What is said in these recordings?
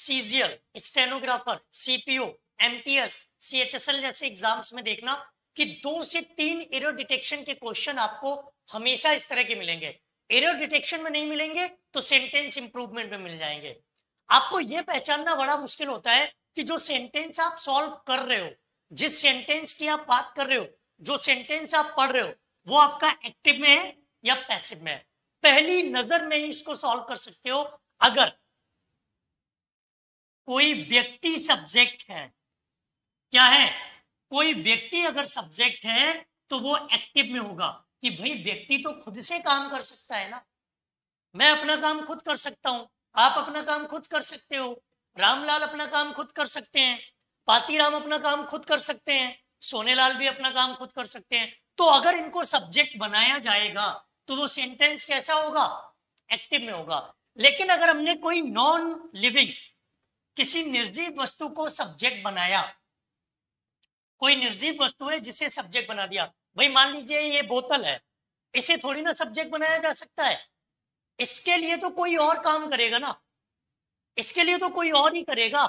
सीजियल stenographer CPO MTS CHSL जैसे exams में देखना कि दो से तीन एरर डिटेक्शन के क्वेश्चन आपको हमेशा इस तरह के मिलेंगे एरर डिटेक्शन में नहीं मिलेंगे तो सेंटेंस इंप्रूवमेंट में मिल जाएंगे आपको यह पहचानना बड़ा मुश्किल होता है कि जो सेंटेंस आप सॉल्व कर रहे हो जिस सेंटेंस की आप बात कर रहे हो जो सेंटेंस आप पढ़ रहे हो वो आपका एक्टिव में है या पैसिव में है पहली नजर में ही इसको सॉल्व कर सकते हो अगर कोई व्यक्ति सब्जेक्ट है क्या है कोई व्यक्ति अगर सब्जेक्ट है तो वो एक्टिव में होगा कि भाई व्यक्ति तो खुद से काम कर सकता है ना मैं अपना काम खुद कर सकता हूं आप अपना काम खुद कर सकते हो रामलाल अपना काम खुद कर सकते हैं पातीराम अपना काम खुद कर सकते हैं सोनेलाल भी अपना काम खुद कर सकते हैं तो अगर इनको सब्जेक्ट बनाया जाएगा तो वो सेंटेंस कैसा होगा एक्टिव में होगा लेकिन अगर हमने कोई नॉन लिविंग किसी निर्जीव वस्तु को सब्जेक्ट बनाया कोई निर्जीव वस्तु है जिसे सब्जेक्ट बना दिया भाई मान लीजिए ये बोतल है इसे थोड़ी ना सब्जेक्ट बनाया जा सकता है इसके लिए तो कोई और काम करेगा ना इसके लिए तो कोई और ही करेगा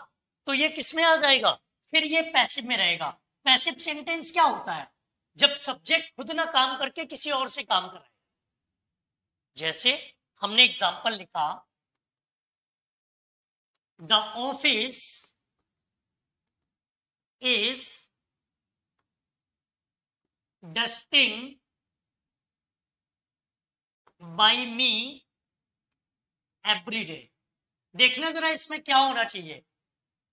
तो ये किसमें आ जाएगा फिर ये पैसिव में रहेगा पैसिव सेंटेंस क्या होता है जब सब्जेक्ट खुद ना काम करके किसी और से काम कराए जैसे हमने एग्जाम्पल लिखा the office is dusting by me every day देखना जरा इसमें क्या होना चाहिए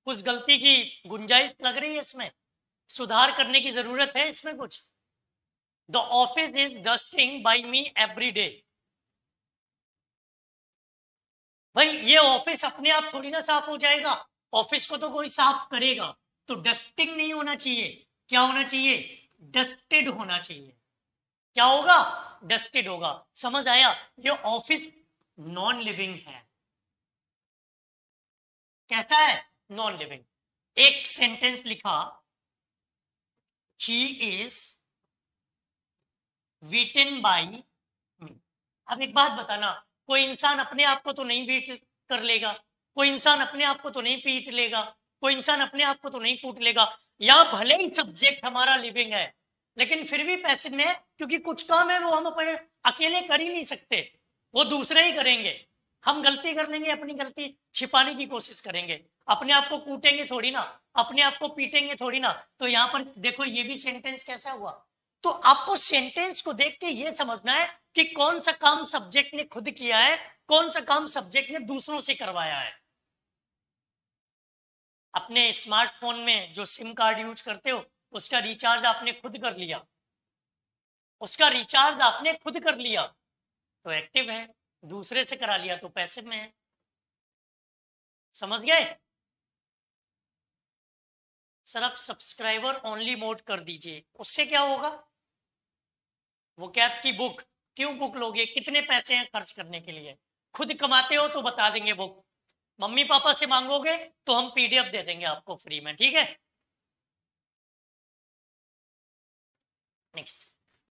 कुछ गलती की गुंजाइश लग रही है इसमें सुधार करने की जरूरत है इसमें कुछ the office is dusting by me every day भाई ये ऑफिस अपने आप थोड़ी ना साफ हो जाएगा ऑफिस को तो कोई साफ करेगा तो डस्टिंग नहीं होना चाहिए क्या होना चाहिए डस्टेड होना चाहिए क्या होगा डस्टेड होगा समझ आया ये ऑफिस नॉन लिविंग है कैसा है नॉन लिविंग एक सेंटेंस लिखा ही इज विटेन बाई मी अब एक बात बताना कोई इंसान अपने आप को तो नहीं बीट कर लेगा कोई इंसान अपने आप को तो नहीं पीट लेगा कोई इंसान अपने आप को तो नहीं कूट लेगा यहाँ भले ही सब्जेक्ट हमारा लिविंग है लेकिन फिर भी पैसे में क्योंकि कुछ काम है वो हम अपने अकेले कर ही नहीं सकते वो दूसरे ही करेंगे हम गलती कर लेंगे अपनी गलती छिपाने की कोशिश करेंगे अपने आप को कूटेंगे थोड़ी ना अपने आप को पीटेंगे थोड़ी ना तो यहाँ पर देखो ये भी सेंटेंस कैसा हुआ तो आपको सेंटेंस को देख के ये समझना है कि कौन सा काम सब्जेक्ट ने खुद किया है कौन सा काम सब्जेक्ट ने दूसरों से करवाया है अपने स्मार्टफोन में जो सिम कार्ड यूज करते हो उसका रिचार्ज आपने खुद कर लिया उसका रिचार्ज आपने खुद कर लिया तो एक्टिव है दूसरे से करा लिया तो पैसे में है समझ गए सर आप सब्सक्राइबर ओनली मोड कर दीजिए उससे क्या होगा वो कैब की बुक क्यों बुक लोगे कितने पैसे हैं खर्च करने के लिए खुद कमाते हो तो बता देंगे बुक मम्मी पापा से मांगोगे तो हम पीडीएफ दे देंगे आपको फ्री में ठीक है नेक्स्ट